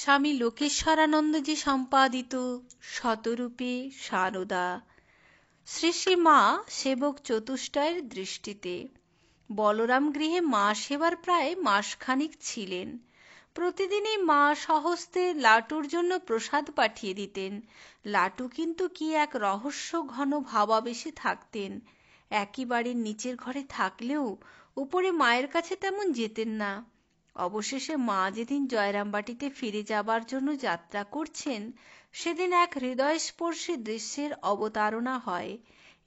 স্বামী লোকেশ্বরানন্দজি সম্পাদিত শতরূপী সারদা শ্রী শ্রী মা সেবক চতুষ্টয়ের দৃষ্টিতে বলরাম গৃহে মা সেবার প্রায় মাসখানিক ছিলেন প্রতিদিনই মা সহস্তে লাটুর জন্য প্রসাদ পাঠিয়ে দিতেন লাটু কিন্তু কি এক রহস্য ঘন ভাবাবেশে থাকতেন একই বাড়ির নিচের ঘরে থাকলেও উপরে মায়ের কাছে তেমন যেতেন না অবশেষে মা যেদিন জয়রামবাটিতে ফিরে যাবার জন্য যাত্রা করছেন সেদিন এক হৃদয়স্পর্শী দৃশ্যের অবতারণা হয়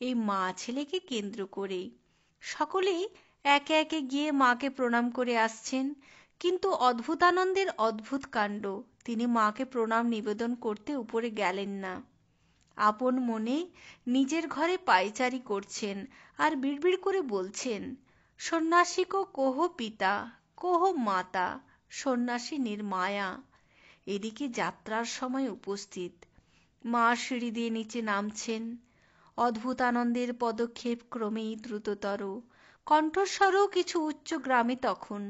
এই মা ছেলেকে কেন্দ্র করেই সকলেই একে একে গিয়ে মাকে প্রণাম করে আসছেন কিন্তু অদ্ভুতানন্দের অদ্ভুত কাণ্ড তিনি মাকে প্রণাম নিবেদন করতে উপরে গেলেন না আপন মনে নিজের ঘরে পায়চারি করছেন আর বিড়বিড় করে বলছেন সন্ন্যাসিক কোহ পিতা কোহ মাতা সন্ন্যাসিনীর মায়া এদিকে যাত্রার সময় উপস্থিত মা সিঁড়ি দিয়ে নিচে নামছেন অদ্ভুত আনন্দের পদক্ষেপ ক্রমেই দ্রুততর কণ্ঠস্বরও কিছু উচ্চ গ্রামে তখন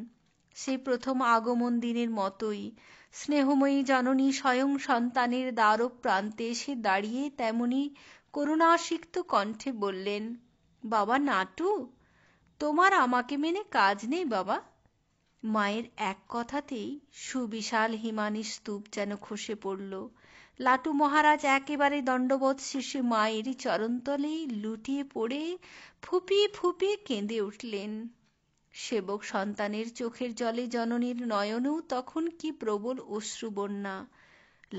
সেই প্রথম আগমন দিনের মতোই স্নেহময়ী জননী স্বয়ং সন্তানের দ্বারক প্রান্তে এসে দাঁড়িয়ে তেমনি করুণাসিক্ত কণ্ঠে বললেন বাবা নাটু তোমার আমাকে মেনে কাজ নেই বাবা মায়ের এক কথাতেই সুবিশাল হিমানি স্তূপ যেন খসে পড়ল লাটু মহারাজ একেবারে দণ্ডবোধ শীর্ষে মায়ের চরণতলেই লুটিয়ে পড়ে ফুপিয়ে ফুপিয়ে কেঁদে উঠলেন সেবক সন্তানের চোখের জলে জননীর নয়নও তখন কি প্রবল অশ্রু বন্যা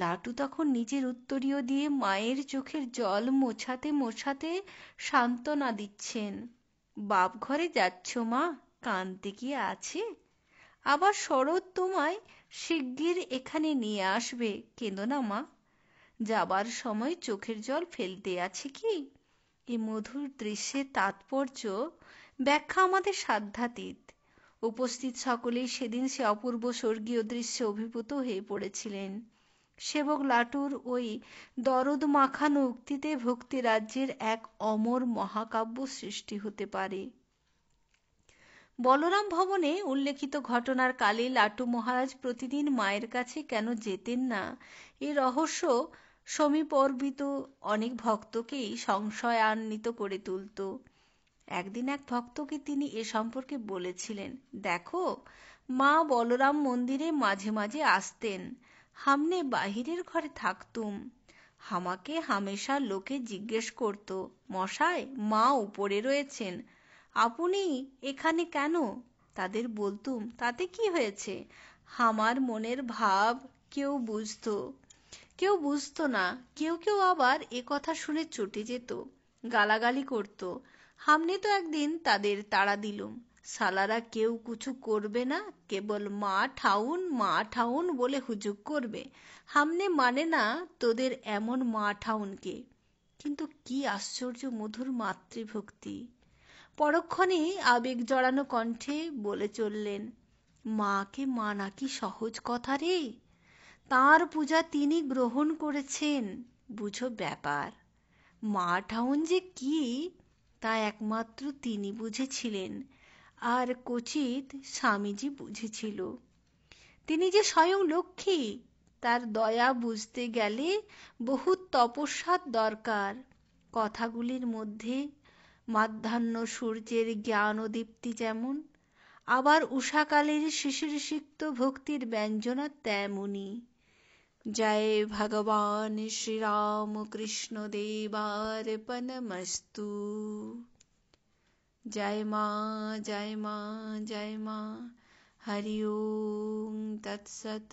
লাটু তখন নিজের উত্তরীয় দিয়ে মায়ের চোখের জল মোছাতে মোছাতে সান্ত্বনা দিচ্ছেন বাপ ঘরে যাচ্ছ মা কান্তে কি আছে আবার শরৎ তোমায় শিগগির এখানে নিয়ে আসবে কেন না মা যাবার সময় চোখের জল ফেলতে আছে কি এ মধুর দৃশ্যে তাৎপর্য ব্যাখ্যা আমাদের সাধ্যাতীত উপস্থিত সকলেই সেদিন সে অপূর্ব স্বর্গীয় দৃশ্যে অভিভূত হয়ে পড়েছিলেন সেবক লাটুর ওই দরদ মাখানো উক্তিতে ভক্তি রাজ্যের এক অমর মহাকাব্য সৃষ্টি হতে পারে বলরাম ভবনে উল্লেখিত ঘটনার কালে লাটু মহারাজ প্রতিদিন মায়ের কাছে কেন যেতেন না এ রহস্য সমীপর্বিত অনেক ভক্তকেই সংশয় আন্বিত করে তুলত একদিন এক ভক্তকে তিনি এ সম্পর্কে বলেছিলেন দেখো মা বলরাম মন্দিরে মাঝে মাঝে আসতেন হামনে বাহিরের ঘরে থাকতুম হামাকে হামেশা লোকে জিজ্ঞেস করত মশায় মা উপরে রয়েছেন আপনি এখানে কেন তাদের বলতুম তাতে কি হয়েছে আমার মনের ভাব কেউ বুঝত কেউ বুঝত না কেউ কেউ আবার এ কথা শুনে চটে যেত গালাগালি করত হামনে তো একদিন তাদের তাড়া দিলুম সালারা কেউ কিছু করবে না কেবল মা ঠাউন মা ঠাউন বলে হুজুক করবে হামনে মানে না তোদের এমন মা ঠাউনকে কিন্তু কি আশ্চর্য মধুর মাতৃভক্তি পরক্ষণেই আবেগ জড়ানো কণ্ঠে বলে চললেন মাকে মানা কি সহজ কথা রে তাঁর পূজা তিনি গ্রহণ করেছেন বুঝো ব্যাপার মা ঠাউন যে কি তা একমাত্র তিনি বুঝেছিলেন আর কচিত স্বামীজি বুঝেছিল তিনি যে স্বয়ং লক্ষ্মী তার দয়া বুঝতে গেলে বহুত তপস্যার দরকার কথাগুলির মধ্যে মাধ্যাহ্ন সূর্যের জ্ঞান দীপ্তি যেমন আবার উষাকালের সিক্ত ভক্তির ব্যঞ্জনা তেমনি জয় ভগবান শ্রীরামকৃষ্ণ দেবার্পণমস্তু জয় মা জয় মা জয় মা হরি ওম তৎসত